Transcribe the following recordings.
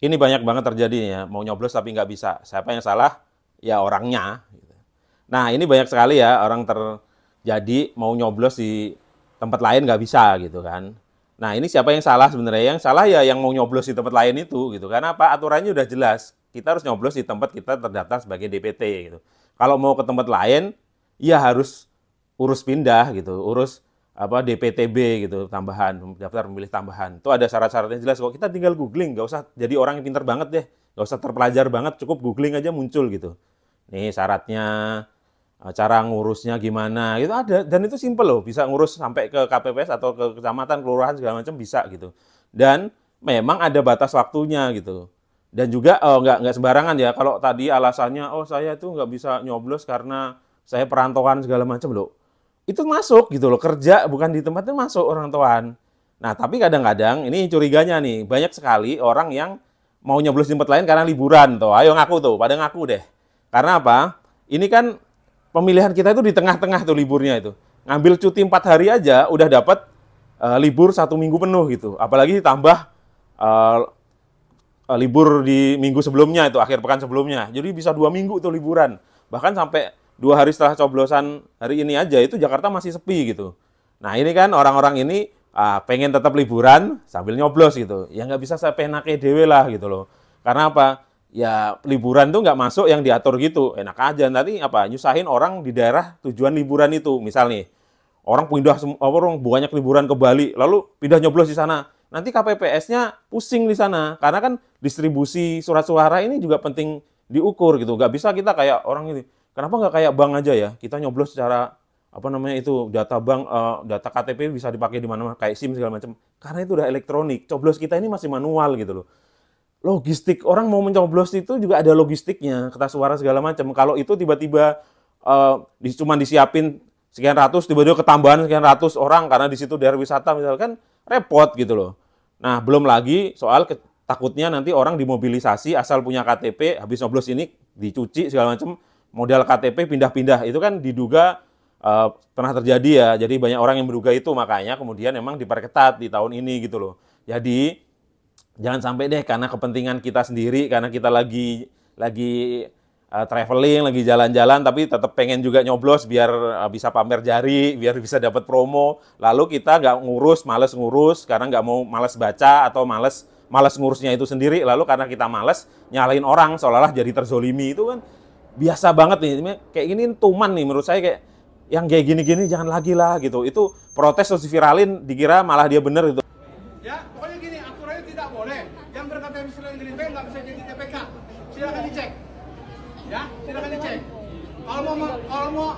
Ini banyak banget terjadi ya, mau nyoblos tapi nggak bisa. Siapa yang salah? Ya orangnya. Gitu. Nah ini banyak sekali ya orang terjadi mau nyoblos di tempat lain nggak bisa gitu kan. Nah ini siapa yang salah sebenarnya? Yang salah ya yang mau nyoblos di tempat lain itu gitu. Karena apa? Aturannya udah jelas. Kita harus nyoblos di tempat kita terdaftar sebagai DPT gitu. Kalau mau ke tempat lain, ya harus urus pindah gitu, urus apa DPTB gitu tambahan daftar pemilih tambahan itu ada syarat-syaratnya jelas kok kita tinggal googling nggak usah jadi orang yang pintar banget deh nggak usah terpelajar banget cukup googling aja muncul gitu nih syaratnya eh, cara ngurusnya gimana itu ada dan itu simple loh bisa ngurus sampai ke KPPS atau ke kecamatan kelurahan segala macam bisa gitu dan memang ada batas waktunya gitu dan juga oh, nggak nggak sembarangan ya kalau tadi alasannya oh saya itu nggak bisa nyoblos karena saya perantauan segala macam loh itu masuk gitu loh kerja bukan di tempatnya masuk orang tuaan nah tapi kadang-kadang ini curiganya nih banyak sekali orang yang mau nyoblos di tempat lain karena liburan tuh ayo ngaku tuh pada ngaku deh karena apa ini kan pemilihan kita itu di tengah-tengah tuh liburnya itu ngambil cuti empat hari aja udah dapat uh, eh, libur satu minggu penuh gitu apalagi ditambah uh, libur di minggu sebelumnya itu akhir pekan sebelumnya jadi bisa dua minggu tuh liburan bahkan sampai dua hari setelah coblosan hari ini aja itu Jakarta masih sepi gitu. Nah ini kan orang-orang ini ah, pengen tetap liburan sambil nyoblos gitu. Ya nggak bisa saya penake dewe lah gitu loh. Karena apa? Ya liburan tuh nggak masuk yang diatur gitu. Enak aja nanti apa? Nyusahin orang di daerah tujuan liburan itu. Misal nih, orang pindah orang banyak liburan ke Bali, lalu pindah nyoblos di sana. Nanti KPPS-nya pusing di sana. Karena kan distribusi surat suara ini juga penting diukur gitu. Nggak bisa kita kayak orang ini, Kenapa nggak kayak bank aja ya? Kita nyoblos secara apa namanya itu data bank uh, data KTP bisa dipakai di mana-mana kayak SIM segala macam. Karena itu udah elektronik. Coblos kita ini masih manual gitu loh. Logistik orang mau mencoblos itu juga ada logistiknya, kertas suara segala macam. Kalau itu tiba-tiba uh, eh, cuma disiapin sekian ratus tiba-tiba ketambahan sekian ratus orang karena di situ daerah wisata misalkan repot gitu loh. Nah, belum lagi soal ke, takutnya nanti orang dimobilisasi asal punya KTP habis nyoblos ini dicuci segala macam modal KTP pindah-pindah itu kan diduga uh, pernah terjadi ya. Jadi banyak orang yang menduga itu makanya kemudian memang diperketat di tahun ini gitu loh. Jadi jangan sampai deh karena kepentingan kita sendiri karena kita lagi lagi uh, traveling, lagi jalan-jalan tapi tetap pengen juga nyoblos biar uh, bisa pamer jari, biar bisa dapat promo. Lalu kita nggak ngurus, males ngurus karena nggak mau males baca atau males males ngurusnya itu sendiri. Lalu karena kita males nyalain orang seolah-olah jadi terzolimi itu kan biasa banget nih kayak gini tuman nih menurut saya kayak yang kayak gini-gini jangan lagi lah gitu itu protes terus viralin dikira malah dia bener gitu ya pokoknya gini aturannya tidak boleh yang berkata misalnya yang bank nggak bisa jadi TPK silahkan dicek ya silahkan dicek kalau mau kalau mau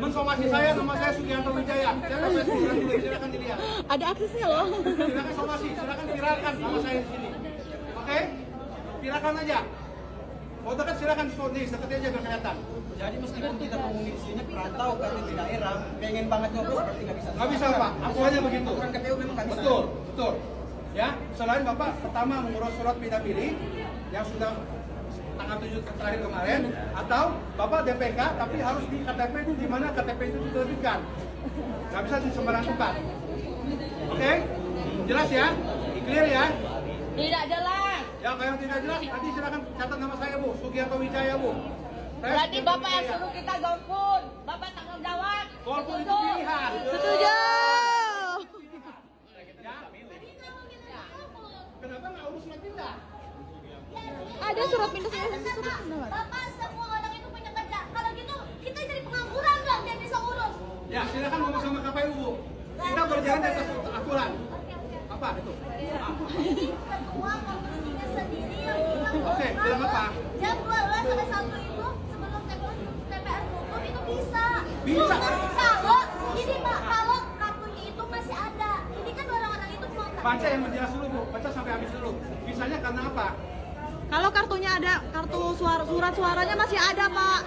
mensomasi saya nama saya Sugianto Wijaya silakan Facebook silahkan dilihat ada aksesnya loh silakan somasi silakan viralkan nama saya di sini oke okay? viralkan aja Oh, dekat silakan di foto aja gak kelihatan. Jadi meskipun kita penghuni di sini perantau kan di daerah, pengen banget nyoblos seperti nggak bisa. Nggak bisa pak, Aku hanya begitu. Kan KPU memang nggak bisa. Betul, betul. Ya, selain bapak pertama mengurus surat pindah pilih yang sudah tanggal 7 terakhir kemarin atau bapak DPK tapi harus di KTP itu di mana KTP itu diterbitkan tidak bisa di sembarang tempat oke okay? jelas ya clear ya tidak jelas Ya kalau tidak jelas nanti silakan catat nama saya Bu, Sugianto Wijaya Bu. Berarti Bapak yang suruh kita golput, Bapak tanggung jawab. Golput itu pilihan. Setuju. Ya. Kenapa nggak urus pindah? Ada surat pindah saya Bapak semua orang itu punya kerja. Kalau gitu kita jadi pengangguran dong, jadi bisa urus. Ya silakan ngomong sama KPU Bu. Kita nah, berjalan atas aturan apa itu? Iya. Oke, film apa? Jam 12 sampai 1 itu sebelum TPS tutup itu bisa. Bisa. Kalau ini Pak, kalau kartunya itu masih ada. Ini kan orang-orang itu kontak. Baca yang menjelas dulu, Bu. Baca sampai habis dulu. Bisanya karena apa? Kalau kartunya ada, kartu suara surat suaranya masih ada, Pak.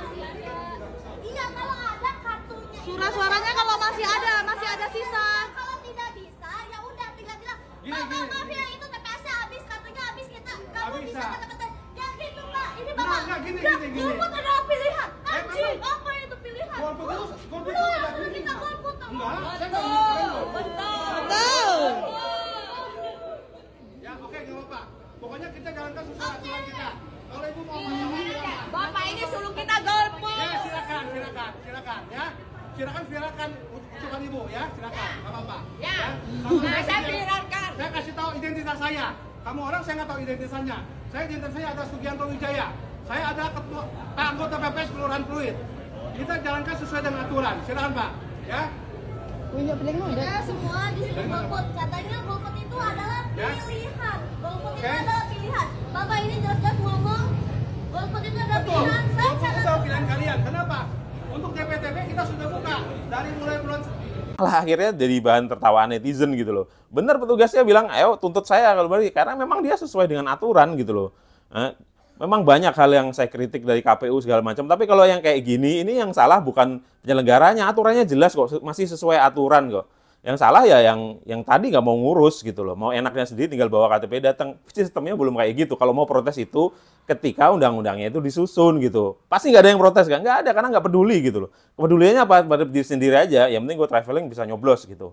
Iya, kalau ada kartunya. Surat suaranya kalau masih ada, masih ada sisa maaf maaf maaf ya itu TPS habis kartunya habis kita kamu bisa kata-kata ya gitu pak ini bapak nggak gini gini gini golput adalah pilihan eh, anjing apa ya itu pilihan golput itu golput itu kita golput enggak betul betul Betul. ya oke nggak apa-apa pokoknya kita jalankan sesuai aturan kita kalau ibu mau iya, iya, iya. bapak ini suruh kita golput ya silakan silakan silakan ya silakan silakan ucapan ibu ya silakan nggak apa-apa ya, ya. Nah, saya silakan saya kasih tahu identitas saya. Kamu orang saya nggak tahu identitasnya. Saya identitas saya ada Sugianto Wijaya. Saya ada ketua eh, anggota PPS Kelurahan Pluit. Kita jalankan sesuai dengan aturan. Silakan Pak. Ya. Kita semua di sini golput. Katanya golput itu adalah ya. pilihan. Golput itu adalah pilihan. Bapak ini jelas-jelas ngomong golput itu adalah pilihan. Saya pilihan kalian. Kenapa? Untuk DPTP kita sudah buka dari mulai bulan lah akhirnya jadi bahan tertawaan netizen gitu loh. Bener petugasnya bilang, ayo tuntut saya kalau balik. Karena memang dia sesuai dengan aturan gitu loh. Nah, memang banyak hal yang saya kritik dari KPU segala macam. Tapi kalau yang kayak gini, ini yang salah bukan penyelenggaranya. Aturannya jelas kok, masih sesuai aturan kok. Yang salah ya yang yang tadi nggak mau ngurus gitu loh. Mau enaknya sendiri tinggal bawa KTP datang. Sistemnya belum kayak gitu. Kalau mau protes itu ketika undang-undangnya itu disusun gitu. Pasti nggak ada yang protes kan? Nggak ada karena nggak peduli gitu loh. Kepeduliannya apa? Pada diri sendiri aja. Yang penting gue traveling bisa nyoblos gitu.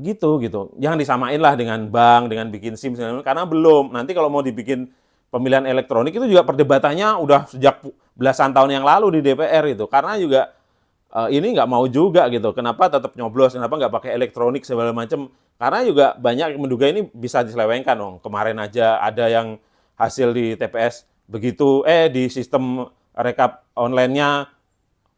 Begitu gitu. Jangan disamain lah dengan bank, dengan bikin SIM, karena belum. Nanti kalau mau dibikin pemilihan elektronik itu juga perdebatannya udah sejak belasan tahun yang lalu di DPR itu. Karena juga uh, ini nggak mau juga gitu. Kenapa tetap nyoblos? Kenapa nggak pakai elektronik segala macam? Karena juga banyak menduga ini bisa diselewengkan, dong. Kemarin aja ada yang hasil di TPS begitu, eh di sistem rekap online-nya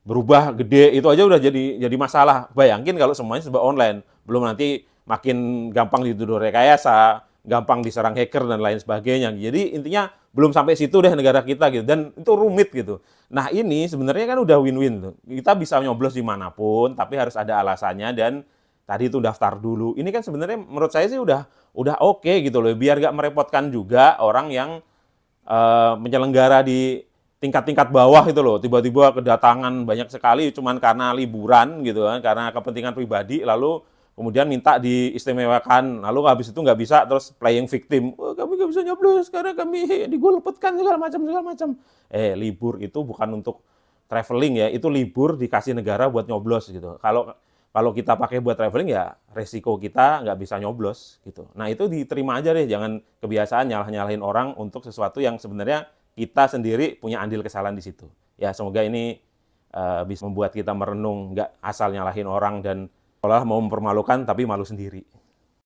berubah gede, itu aja udah jadi jadi masalah. Bayangin kalau semuanya sebab online, belum nanti makin gampang dituduh rekayasa, gampang diserang hacker dan lain sebagainya. Jadi intinya belum sampai situ deh negara kita gitu dan itu rumit gitu. Nah ini sebenarnya kan udah win-win tuh. Kita bisa nyoblos dimanapun tapi harus ada alasannya dan tadi itu daftar dulu. Ini kan sebenarnya menurut saya sih udah udah oke okay gitu loh. Biar gak merepotkan juga orang yang uh, menyelenggara di tingkat-tingkat bawah gitu loh. Tiba-tiba kedatangan banyak sekali cuman karena liburan gitu kan, karena kepentingan pribadi lalu kemudian minta diistimewakan lalu habis itu nggak bisa terus playing victim nggak bisa nyoblos sekarang kami digolputkan segala macam segala macam. Eh libur itu bukan untuk traveling ya, itu libur dikasih negara buat nyoblos gitu. Kalau kalau kita pakai buat traveling ya resiko kita nggak bisa nyoblos gitu. Nah itu diterima aja deh, jangan kebiasaan nyalah-nyalahin orang untuk sesuatu yang sebenarnya kita sendiri punya andil kesalahan di situ. Ya semoga ini uh, bisa membuat kita merenung, nggak asal nyalahin orang dan seolah mau mempermalukan tapi malu sendiri.